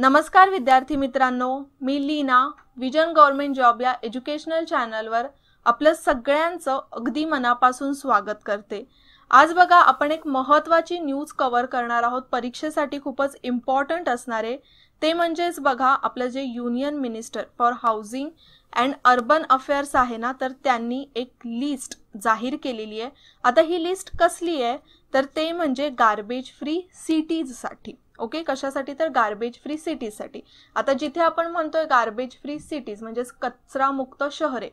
नमस्कार विद्यार्थी मित्रांनो मी लीना विजन गव्हर्नमेंट जॉब या एज्युकेशनल चॅनलवर आपलं सगळ्यांचं अगदी मनापासून स्वागत करते आज बघा आपण एक महत्त्वाची न्यूज कव्हर करणार आहोत परीक्षेसाठी खूपच इम्पॉर्टंट असणारे ते म्हणजेच बघा आपलं जे union minister for housing and urban affairs आहे ना तर त्यांनी एक लिस्ट जाहीर केलेली आहे आता ही लिस्ट कसली आहे तर ते म्हणजे गार्बेज फ्री सिटीजसाठी ओके कशासाठी तर गार्बेज फ्री सिटीजसाठी आता जिथे आपण म्हणतोय गार्बेज फ्री सिटीज कचरा मुक्त शहरे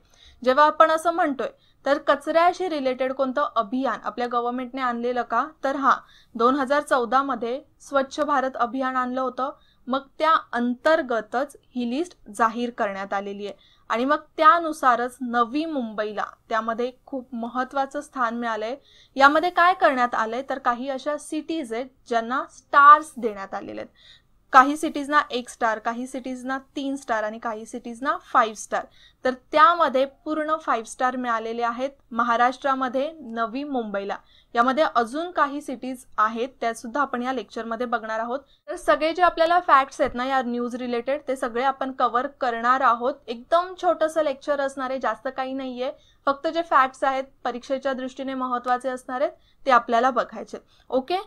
जेव्हा आपण असं म्हणतोय तर कचऱ्याशी रिलेटेड कोणतं अभियान आपल्या गव्हर्नमेंटने आणलेलं का तर हा दोन हजार चौदामध्ये स्वच्छ भारत अभियान आणलं होतं मग त्या अंतर्गतच ही लिस्ट जाहीर करण्यात आलेली आहे आणि मग त्यानुसारच नवी मुंबईला त्यामध्ये खूप महत्वाचं स्थान मिळालंय यामध्ये काय करण्यात आलंय तर काही अशा सिटीज आहेत ज्यांना स्टार्स देण्यात आलेले आहेत काही सिटीजना एक स्टार काही सिटीजना तीन स्टार आणि काही सिटीजना फाईव्ह स्टार तर त्यामध्ये पूर्ण फाईव्ह स्टार मिळालेले आहेत महाराष्ट्रामध्ये नवी मुंबईला यामध्ये अजून काही सिटीज आहेत त्या सुद्धा आपण या लेक्चरमध्ये बघणार आहोत तर सगळे जे आपल्याला फॅक्ट्स आहेत ना या न्यूज रिलेटेड ते सगळे आपण कव्हर करणार आहोत एकदम छोटंसं लेक्चर असणार आहे जास्त काही नाहीये फक्त जे फॅक्ट्स आहेत परीक्षेच्या दृष्टीने महत्वाचे असणार आहेत ते आपल्याला बघायचे ओके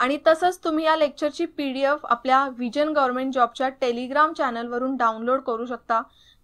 आणि तसंच तुम्ही या लेक्चरची पी डी एफ आपल्या विजन गव्हर्नमेंट जॉबच्या टेलिग्राम चॅनलवरून डाउनलोड करू शकता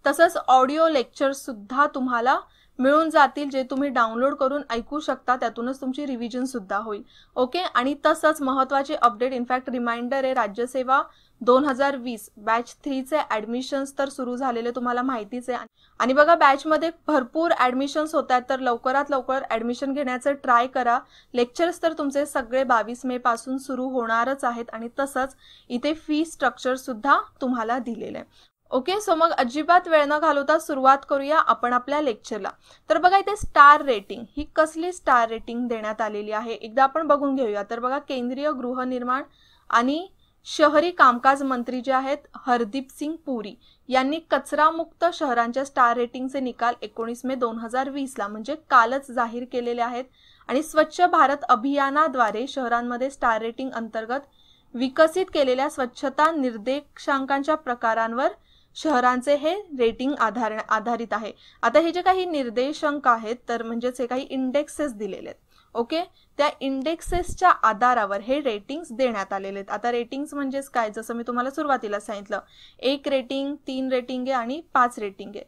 तसंच ऑडिओ लेक्चरसुद्धा तुम्हाला मिळून जातील जे तुम्ही डाउनलोड करून ऐकू शकता त्यातूनच तुमची रिव्हिजन सुद्धा होईल ओके आणि तसंच महत्त्वाचे अपडेट इनफॅक्ट रिमाइंडर आहे राज्यसेवा दोन हजार वीस बॅच थ्रीचे ॲडमिशन्स तर सुरू झालेले तुम्हाला माहितीच आहे आणि बघा बॅचमध्ये भरपूर ॲडमिशन्स होत आहेत तर लवकरात लवकर ॲडमिशन घेण्याचं ट्राय करा लेक्चर्स तर तुमचे सगळे बावीस मे पासून सुरू होणारच आहेत आणि तसंच इथे फी स्ट्रक्चरसुद्धा तुम्हाला दिलेलं आहे ओके सो मग अजिबात वेळ न घालवता सुरुवात करूया आपण आपल्या लेक्चरला तर बघा इथे स्टार रेटिंग ही कसली स्टार रेटिंग देण्यात आलेली आहे एकदा आपण बघून घेऊया तर बघा केंद्रीय गृहनिर्माण आणि शहरी कामकाज मंत्री जे आहेत हरदीप सिंग पुरी यांनी कचरामुक्त शहरांच्या स्टार रेटिंगचे निकाल एकोणीस मे दोन हजार ला म्हणजे कालच जाहीर केलेले आहेत आणि स्वच्छ भारत अभियानाद्वारे शहरांमध्ये स्टार रेटिंग अंतर्गत विकसित केलेल्या स्वच्छता निर्देशांकांच्या प्रकारांवर शहरांचे हे रेटिंग आधार आधारित आहे आता हे जे काही निर्देशांक आहेत तर म्हणजेच हे काही इंडेक्सेस दिलेले आहेत ओके त्या इंडेक्सेसच्या आधारावर हे रेटिंग्स देण्यात आलेले आहेत आता रेटिंग्स म्हणजेच काय जसं मी तुम्हाला सुरुवातीला सांगितलं एक रेटिंग तीन रेटिंग आहे आणि पाच रेटिंग आहे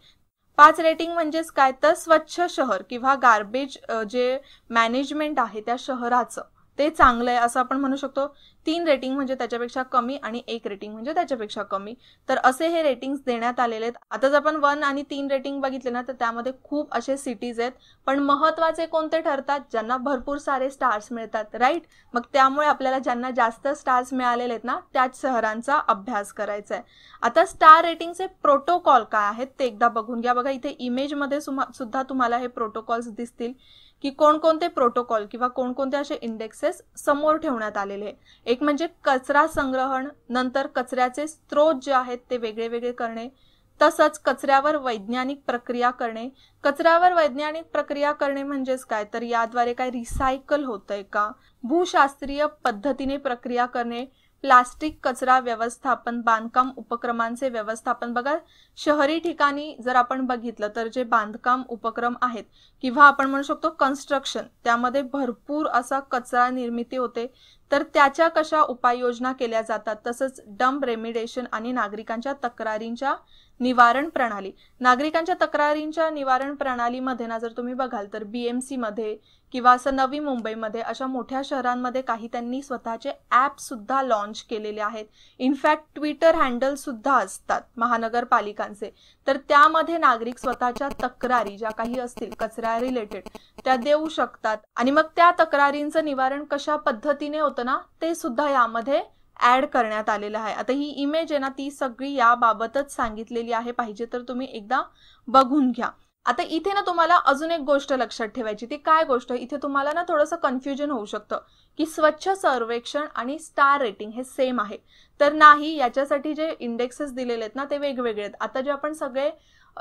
पाच रेटिंग म्हणजेच काय तर स्वच्छ शहर किंवा गार्बेज जे मॅनेजमेंट आहे त्या शहराचं ते चांगलं आहे असं आपण म्हणू शकतो तीन रेटिंग म्हणजे त्याच्यापेक्षा कमी आणि एक रेटिंग म्हणजे त्याच्यापेक्षा कमी तर असे हे रेटिंग्स देण्यात आलेले आहेत आता जर आपण वन आणि तीन रेटिंग बघितले ना तर त्यामध्ये खूप असे सिटीज आहेत पण महत्वाचे कोणते ठरतात ज्यांना भरपूर सारे स्टार्स मिळतात राईट मग त्यामुळे आपल्याला ज्यांना जास्त स्टार्स मिळालेले आहेत ना त्याच शहरांचा अभ्यास करायचा आहे आता स्टार रेटिंगचे प्रोटोकॉल काय आहेत ते एकदा बघून घ्या बघा इथे इमेजमध्ये सुद्धा तुम्हाला हे प्रोटोकॉल्स दिसतील की कोणकोणते प्रोटोकॉल किंवा कोणकोणते असे इंडेक्सेस समोर ठेवण्यात आलेले एक म्हणजे कचरा संग्रहण नंतर कचऱ्याचे स्त्रोत जे आहेत ते वेगळे वेगळे करणे तसंच कचऱ्यावर वैज्ञानिक प्रक्रिया करणे कचऱ्यावर वैज्ञानिक प्रक्रिया करणे म्हणजेच काय तर याद्वारे काय रिसायकल होतंय का भूशास्त्रीय पद्धतीने प्रक्रिया करणे प्लास्टिक कचरा व्यवस्थापन बांधकाम उपक्रमांचे व्यवस्थापन बघा शहरी ठिकाणी जर आपण बघितलं तर जे बांधकाम उपक्रम आहेत किंवा आपण म्हणू शकतो कन्स्ट्रक्शन त्यामध्ये भरपूर असा कचरा निर्मिती होते तर त्याच्या कशा उपाययोजना केल्या जातात तसंच डंप रेमिडेशन आणि नागरिकांच्या तक्रारींच्या निवारण प्रणाली नागरिकांच्या तक्रारींच्या निवारण प्रणालीमध्ये ना जर तुम्ही बघाल तर बीएमसी मध्ये किंवा असं नवी मुंबईमध्ये अशा मोठ्या शहरांमध्ये काही त्यांनी स्वतःचे ॲपसुद्धा लॉन्च केलेले आहेत इनफॅक्ट ट्विटर हँडलसुद्धा असतात महानगरपालिकांचे तर त्यामध्ये नागरिक स्वतःच्या तक्रारी ज्या काही असतील कचऱ्या रिलेटेड त्या देऊ शकतात आणि मग त्या तक्रारींचं निवारण कशा पद्धतीने होतं ना ते सुद्धा यामध्ये ॲड करण्यात आलेलं आहे आता ही इमेज आहे ना ती सगळी याबाबतच सांगितलेली आहे पाहिजे तर तुम्ही एकदा बघून घ्या आता इथे ना तुम्हाला अजून एक गोष्ट लक्षात ठेवायची ती काय गोष्ट इथे तुम्हाला ना थोडंसं कन्फ्युजन होऊ शकतं की स्वच्छ सर्वेक्षण आणि स्टार रेटिंग हे सेम आहे तर नाही याच्यासाठी जे इंडेक्सेस दिलेले आहेत ना ते वेगवेगळे आहेत आता जे आपण सगळे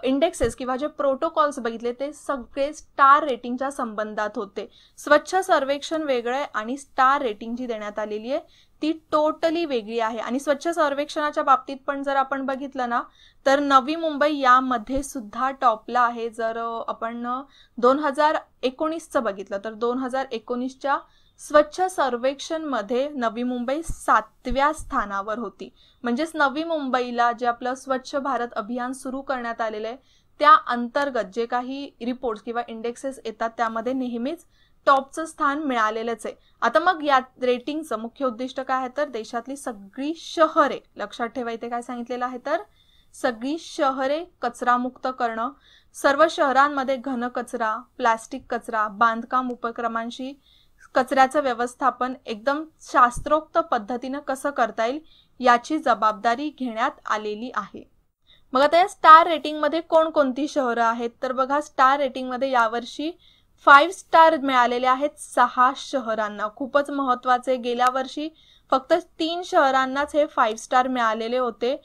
इंडेक्सेस किंवा जे प्रोटोकॉल्स बघितले ते सगळे स्टार रेटिंगच्या संबंधात होते स्वच्छ सर्वेक्षण वेगळं आहे आणि स्टार रेटिंग जी देण्यात आलेली आहे ती टोटली वेगळी आहे आणि स्वच्छ सर्वेक्षणाच्या बाबतीत पण जर आपण बघितलं ना तर नवी मुंबई यामध्ये सुद्धा टॉपला आहे जर आपण दोन हजार एकोणीसचं बघितलं तर दोन हजार एकोणीसच्या स्वच्छ सर्वेक्षणमध्ये नवी मुंबई सातव्या स्थानावर होती म्हणजेच नवी मुंबईला जे आपलं स्वच्छ भारत अभियान सुरू करण्यात आलेलं आहे त्या अंतर्गत जे काही रिपोर्ट किंवा इंडेक्सेस येतात त्यामध्ये नेहमीच टॉपचं स्थान मिळालेलंच आहे आता मग या रेटिंगचं मुख्य उद्दिष्ट काय आहे तर देशातली सगळी शहरे लक्षात ठेवा काय सांगितलेलं आहे तर सगळी शहरे कचरामुक्त करणं सर्व शहरांमध्ये घन कचरा प्लास्टिक कचरा बांधकाम उपक्रमांशी कचऱ्याचं व्यवस्थापन एकदम शास्त्रोक्त पद्धतीनं कसं करता येईल याची जबाबदारी घेण्यात आलेली आहे मग आता या स्टार रेटिंगमध्ये कोणकोणती शहरं आहेत तर बघा स्टार रेटिंगमध्ये यावर्षी फाईव्ह स्टार मिळालेले आहेत सहा शहरांना खूपच महत्वाचे गेल्या वर्षी फक्त तीन शहरांनाच हे फाईव्ह स्टार मिळालेले होते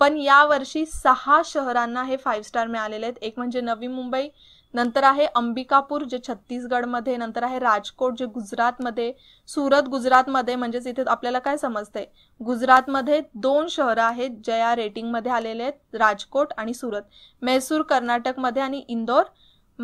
पण यावर्षी सहा शहरांना हे फाईव्ह स्टार मिळालेले आहेत एक म्हणजे नवी मुंबई नंतर आहे अंबिकापूर जे छत्तीसगडमध्ये नंतर आहे राजकोट जे गुजरातमध्ये सुरत गुजरातमध्ये म्हणजेच इथे आपल्याला काय समजतंय गुजरातमध्ये दोन शहरं आहेत ज्या या रेटिंगमध्ये आलेले आहेत राजकोट आणि सुरत मैसूर कर्नाटकमध्ये आणि इंदोर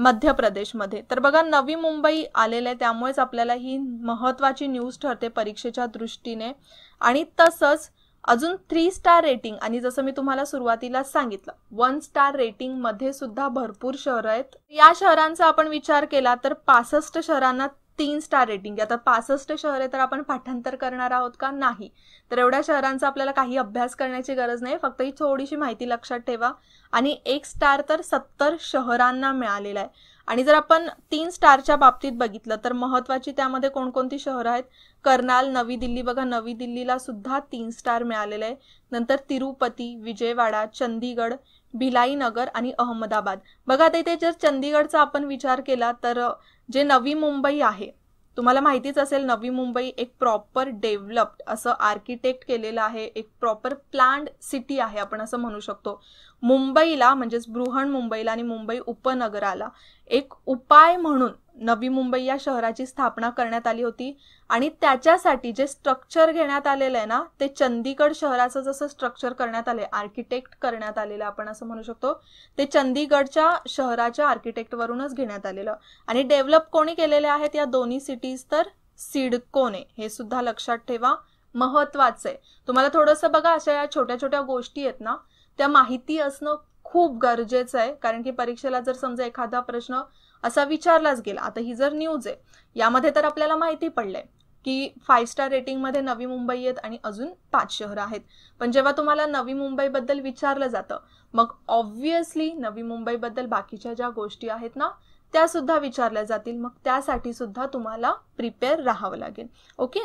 मध्य प्रदेशमध्ये तर बघा नवी मुंबई आलेले आहे त्यामुळेच आपल्याला ही महत्वाची न्यूज ठरते परीक्षेच्या दृष्टीने आणि तसंच अजून थ्री स्टार रेटिंग आणि जसं मी तुम्हाला सुरुवातीला सांगितलं वन स्टार रेटिंग मध्ये सुद्धा भरपूर शहर आहेत या शहरांचा आपण विचार केला तर पासष्ट शहरांना तीन स्टार रेटिंग आता पासष्ट शहर आहे तर आपण पाठांतर करणार आहोत का नाही तर एवढ्या शहरांचा आपल्याला काही अभ्यास करण्याची गरज नाही फक्त ही थोडीशी माहिती लक्षात ठेवा आणि एक स्टार तर सत्तर शहरांना मिळालेला आहे आणि जर आपण तीन स्टारच्या बाबतीत बघितलं तर महत्वाची त्यामध्ये कोणकोणती शहरं आहेत कर्नाल नवी दिल्ली बघा नवी दिल्लीला सुद्धा तीन स्टार मिळालेलं आहे नंतर तिरुपती विजयवाडा चंदीगड भिलाई नगर आणि अहमदाबाद बघा ते जर चंदीगडचा आपण विचार केला तर जे नवी मुंबई आहे तुम्हाला माहितीच असेल नवी मुंबई एक प्रॉपर डेव्हलप्ड असं आर्किटेक्ट केलेलं आहे एक प्रॉपर प्लांट सिटी आहे आपण असं म्हणू शकतो मुंबईला म्हणजेच बृहण मुंबईला आणि मुंबई उपनगराला एक उपाय म्हणून नवी मुंबई या शहराची स्थापना करण्यात आली होती आणि त्याच्यासाठी जे स्ट्रक्चर घेण्यात आलेलं आहे ना ते चंदीगड शहराचं जसं स्ट्रक्चर करण्यात आले आर्किटेक्ट करण्यात आलेलं आपण असं म्हणू शकतो ते चंदीगडच्या शहराच्या वरूनच घेण्यात आलेलं आणि डेव्हलप कोणी केलेले आहेत या दोन्ही सिटीज तर सिडकोने हे सुद्धा लक्षात ठेवा महत्वाचं आहे तुम्हाला थोडंसं बघा अशा या छोट्या छोट्या गोष्टी आहेत ना त्या माहिती असणं खूप गरजेचं आहे कारण की परीक्षेला जर समजा एखादा प्रश्न असा विचारलाच गेला आता ही जर न्यूज आहे यामध्ये तर आपल्याला माहिती पडलंय की फाईव्ह स्टार रेटिंगमध्ये नवी मुंबई आहेत आणि अजून पाच शहरं आहेत पण जेव्हा तुम्हाला नवी मुंबईबद्दल विचारलं जातं मग ऑब्व्हियसली नवी मुंबईबद्दल बाकीच्या ज्या गोष्टी आहेत ना त्या सुद्धा विचारल्या जातील मग त्यासाठी सुद्धा तुम्हाला प्रिपेअर राहावं लागेल ओके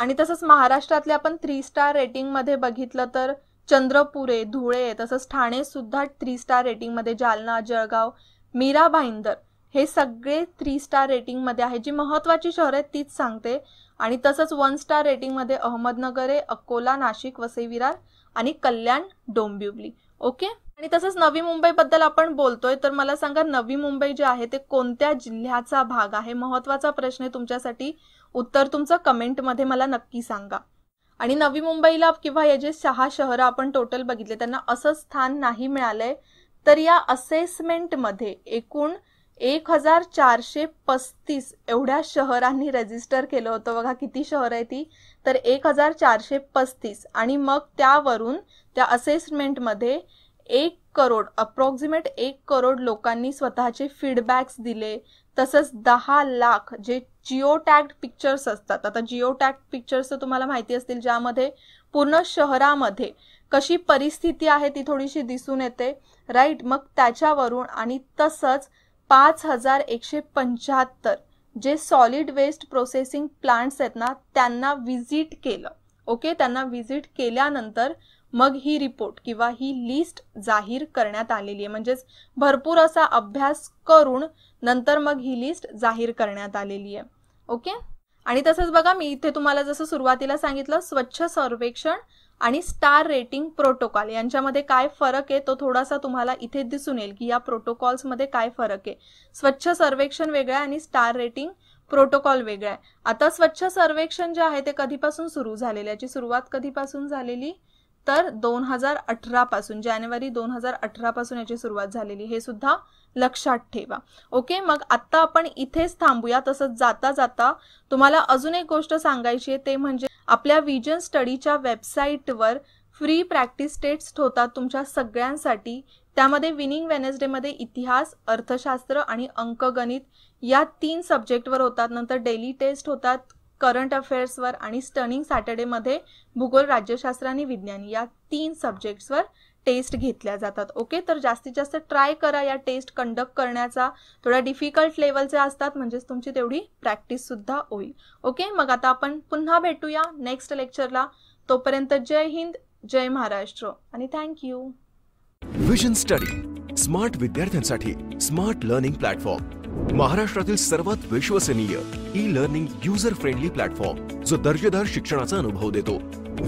आणि तसंच महाराष्ट्रातल्या आपण थ्री स्टार रेटिंगमध्ये बघितलं तर चंद्रपुरे धुळे तसंच ठाणे सुद्धा थ्री स्टार रेटिंगमध्ये जालना जळगाव मीरा भाईंदर हे सगळे थ्री स्टार रेटिंगमध्ये आहे जी महत्त्वाची शहर आहेत तीच सांगते आणि तसंच वन स्टार रेटिंगमध्ये अहमदनगरे अकोला नाशिक वसई विरार आणि कल्याण डोंबिवली ओके आणि तसंच नवी मुंबईबद्दल आपण बोलतोय तर मला सांगा नवी मुंबई जे आहे ते कोणत्या जिल्ह्याचा भाग आहे महत्त्वाचा प्रश्न आहे तुमच्यासाठी उत्तर तुमचं कमेंटमध्ये मला नक्की सांगा आणि नवी मुंबईला किंवा या जे सहा शहरं आपण टोटल बघितले त्यांना असं स्थान नाही मिळालंय तर या असेसमेंटमध्ये एकूण एक हजार चारशे पस्तीस एवढ्या शहरांनी रजिस्टर केलं होतं बघा किती शहर आहे ती तर एक हजार चारशे पस्तीस आणि मग त्यावरून त्या असेसमेंटमध्ये एक करोड अप्रॉक्सिमेट एक करोड लोकांनी स्वतःचे फीडबॅक्स दिले तसंच दहा लाख जे जिओ टॅग्ड पिक्चर्स असतात आता जिओ टॅग्ड पिक्चर्स तुम्हाला माहिती असतील ज्यामध्ये पूर्ण शहरामध्ये कशी परिस्थिती आहे ती थोडीशी दिसून येते राईट मग त्याच्यावरून आणि तसंच पाच हजार एकशे पंच्याहत्तर जे सॉलिड वेस्ट प्रोसेसिंग प्लांट्स आहेत ना त्यांना विजिट केलं ओके त्यांना विजिट केल्यानंतर मग ही रिपोर्ट किंवा ही लिस्ट जाहीर करण्यात आलेली आहे म्हणजेच भरपूर असा अभ्यास करून नंतर मग ही लिस्ट जाहीर करण्यात आलेली आहे ओके आणि तसंच बघा मी इथे तुम्हाला जसं सुरुवातीला सांगितलं स्वच्छ सर्वेक्षण आणि स्टार रेटिंग प्रोटोकॉल यांच्यामध्ये काय फरक आहे तो थोडासा तुम्हाला इथे दिसून येईल की या प्रोटोकॉल्समध्ये काय फरक आहे स्वच्छ सर्वेक्षण वेगळं आहे आणि स्टार रेटिंग प्रोटोकॉल वेगळा आहे आता स्वच्छ सर्वेक्षण जे आहे ते कधीपासून सुरू झालेलं याची सुरुवात कधीपासून झालेली तर दोन हजार अठरा पासून जानेवारी दोन हजार अठरा पासून याची सुरुवात झालेली हे सुद्धा लक्षात ठेवा ओके मग आता आपण इथेच थांबूया तसंच जाता जाता तुम्हाला अजून एक गोष्ट सांगायची आहे ते म्हणजे आपल्या विजन स्टडीच्या वेबसाईटवर फ्री प्रॅक्टिस टेस्ट होतात तुमच्या सगळ्यांसाठी त्यामध्ये विनिंग वेनेसडेमध्ये इतिहास अर्थशास्त्र आणि अंकगणित या तीन सब्जेक्टवर होतात नंतर डेली टेस्ट होतात करंट अफेअर्सवर आणि स्टनिंग मध्ये भूगोल राज्यशास्त्र आणि विज्ञान या तीन सब्जेक्ट्सवर टेस्ट घेतल्या जातात ओके तर जास्तीत जास्त ट्राय करा या टेस्ट कंडक्ट करण्याचा थोड्या डिफिकल्ट लेवलच्या असतात म्हणजेच तुमची तेवढी प्रॅक्टिस सुद्धा होईल ओके मग आता आपण पुन्हा भेटूया नेक्स्ट लेक्चरला तोपर्यंत जय हिंद जय महाराष्ट्र आणि थँक्यू विजन स्टडी स्मार्ट विद्यार्थ्यांसाठी स्मार्ट लर्निंग प्लॅटफॉर्म महाराष्ट्रातील सर्वात विश्वसनीय e learning user friendly platform जो दर्जेदार शिक्षणाचा अनुभव देतो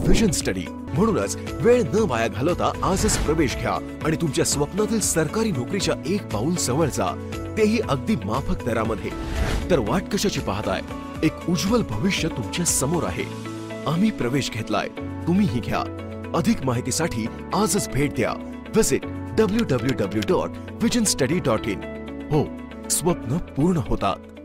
विजन स्टडी म्हणूनच वेळ न वाया घालवता आजच प्रवेश घ्या आणि तुमच्या स्वप्नातील सरकारी नोकरीच्या एक पाऊल जवळ जा तेही अगदी माफक दरामध्ये तर वाट कशाची पाहताय एक उज्ज्वल भविष्य तुमच्या समोर आहे आम्ही प्रवेश घेतलाय तुम्हीही घ्या अधिक माहितीसाठी आजच भेट द्या visit W W W dot vision study dot in हो स्वप्न पूर्ण होतात